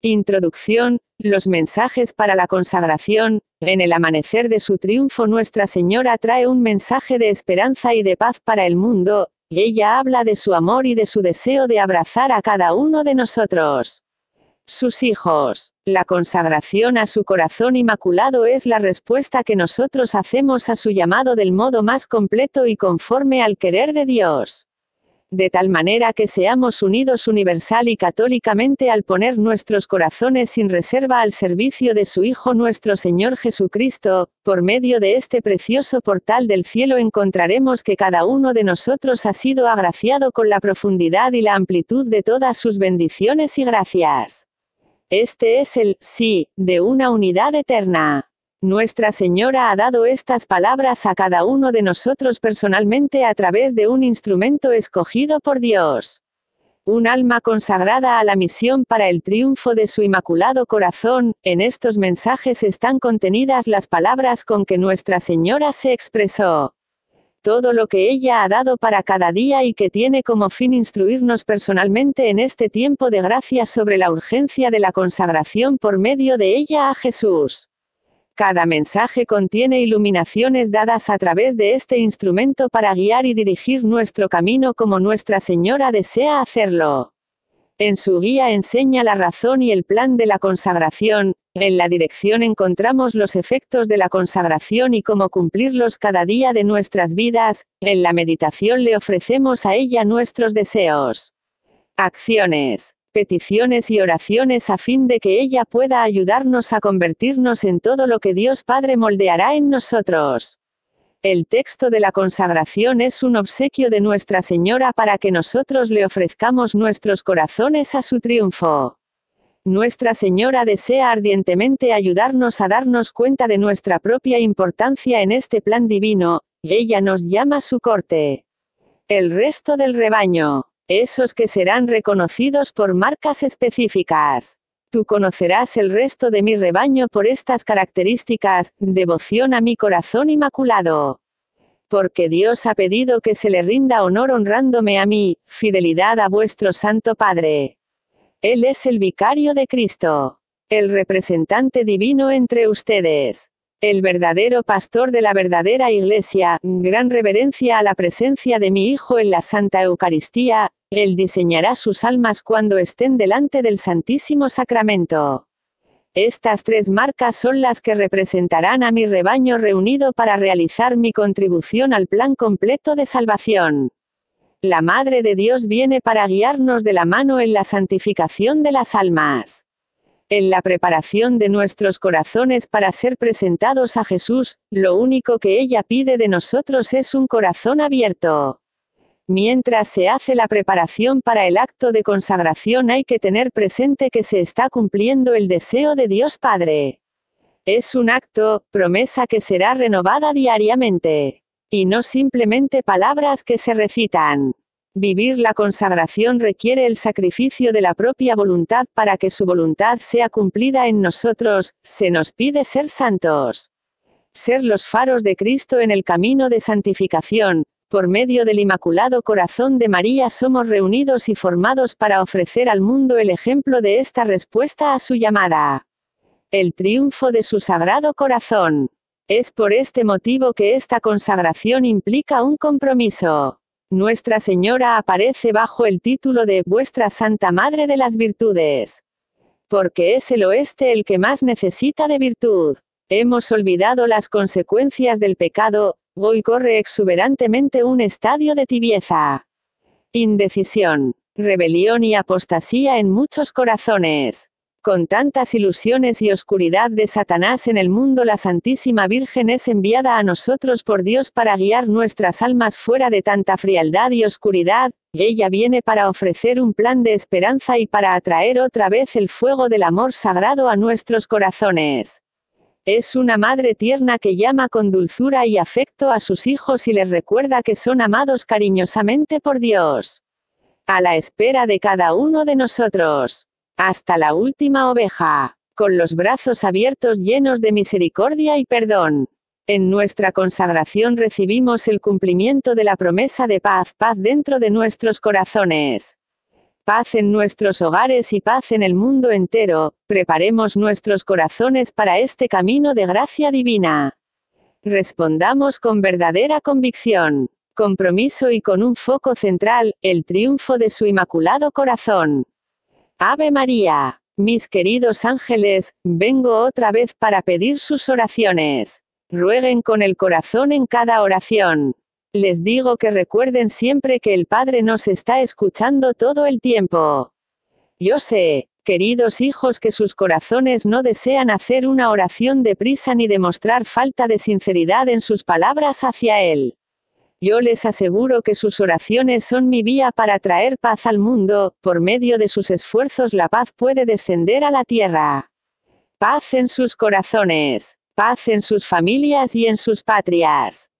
Introducción, los mensajes para la consagración, en el amanecer de su triunfo Nuestra Señora trae un mensaje de esperanza y de paz para el mundo, ella habla de su amor y de su deseo de abrazar a cada uno de nosotros. Sus hijos, la consagración a su corazón inmaculado es la respuesta que nosotros hacemos a su llamado del modo más completo y conforme al querer de Dios de tal manera que seamos unidos universal y católicamente al poner nuestros corazones sin reserva al servicio de su Hijo nuestro Señor Jesucristo, por medio de este precioso portal del cielo encontraremos que cada uno de nosotros ha sido agraciado con la profundidad y la amplitud de todas sus bendiciones y gracias. Este es el sí de una unidad eterna. Nuestra Señora ha dado estas palabras a cada uno de nosotros personalmente a través de un instrumento escogido por Dios. Un alma consagrada a la misión para el triunfo de su inmaculado corazón, en estos mensajes están contenidas las palabras con que Nuestra Señora se expresó. Todo lo que ella ha dado para cada día y que tiene como fin instruirnos personalmente en este tiempo de gracia sobre la urgencia de la consagración por medio de ella a Jesús. Cada mensaje contiene iluminaciones dadas a través de este instrumento para guiar y dirigir nuestro camino como Nuestra Señora desea hacerlo. En su guía enseña la razón y el plan de la consagración, en la dirección encontramos los efectos de la consagración y cómo cumplirlos cada día de nuestras vidas, en la meditación le ofrecemos a ella nuestros deseos. Acciones peticiones y oraciones a fin de que ella pueda ayudarnos a convertirnos en todo lo que Dios Padre moldeará en nosotros. El texto de la consagración es un obsequio de Nuestra Señora para que nosotros le ofrezcamos nuestros corazones a su triunfo. Nuestra Señora desea ardientemente ayudarnos a darnos cuenta de nuestra propia importancia en este plan divino, ella nos llama su corte. El resto del rebaño esos que serán reconocidos por marcas específicas. Tú conocerás el resto de mi rebaño por estas características, devoción a mi corazón inmaculado. Porque Dios ha pedido que se le rinda honor honrándome a mí, fidelidad a vuestro Santo Padre. Él es el vicario de Cristo, el representante divino entre ustedes, el verdadero pastor de la verdadera iglesia, gran reverencia a la presencia de mi Hijo en la Santa Eucaristía, él diseñará sus almas cuando estén delante del Santísimo Sacramento. Estas tres marcas son las que representarán a mi rebaño reunido para realizar mi contribución al plan completo de salvación. La Madre de Dios viene para guiarnos de la mano en la santificación de las almas. En la preparación de nuestros corazones para ser presentados a Jesús, lo único que ella pide de nosotros es un corazón abierto. Mientras se hace la preparación para el acto de consagración hay que tener presente que se está cumpliendo el deseo de Dios Padre. Es un acto, promesa que será renovada diariamente. Y no simplemente palabras que se recitan. Vivir la consagración requiere el sacrificio de la propia voluntad para que su voluntad sea cumplida en nosotros, se nos pide ser santos. Ser los faros de Cristo en el camino de santificación, por medio del Inmaculado Corazón de María somos reunidos y formados para ofrecer al mundo el ejemplo de esta respuesta a su llamada. El triunfo de su Sagrado Corazón. Es por este motivo que esta consagración implica un compromiso. Nuestra Señora aparece bajo el título de Vuestra Santa Madre de las Virtudes. Porque es el oeste el que más necesita de virtud. Hemos olvidado las consecuencias del pecado, y corre exuberantemente un estadio de tibieza. Indecisión, rebelión y apostasía en muchos corazones. Con tantas ilusiones y oscuridad de Satanás en el mundo, la Santísima Virgen es enviada a nosotros por Dios para guiar nuestras almas fuera de tanta frialdad y oscuridad, ella viene para ofrecer un plan de esperanza y para atraer otra vez el fuego del amor sagrado a nuestros corazones. Es una madre tierna que llama con dulzura y afecto a sus hijos y les recuerda que son amados cariñosamente por Dios. A la espera de cada uno de nosotros. Hasta la última oveja. Con los brazos abiertos llenos de misericordia y perdón. En nuestra consagración recibimos el cumplimiento de la promesa de paz, paz dentro de nuestros corazones paz en nuestros hogares y paz en el mundo entero, preparemos nuestros corazones para este camino de gracia divina. Respondamos con verdadera convicción, compromiso y con un foco central, el triunfo de su inmaculado corazón. Ave María, mis queridos ángeles, vengo otra vez para pedir sus oraciones. Rueguen con el corazón en cada oración. Les digo que recuerden siempre que el Padre nos está escuchando todo el tiempo. Yo sé, queridos hijos, que sus corazones no desean hacer una oración deprisa ni demostrar falta de sinceridad en sus palabras hacia Él. Yo les aseguro que sus oraciones son mi vía para traer paz al mundo, por medio de sus esfuerzos la paz puede descender a la tierra. Paz en sus corazones, paz en sus familias y en sus patrias.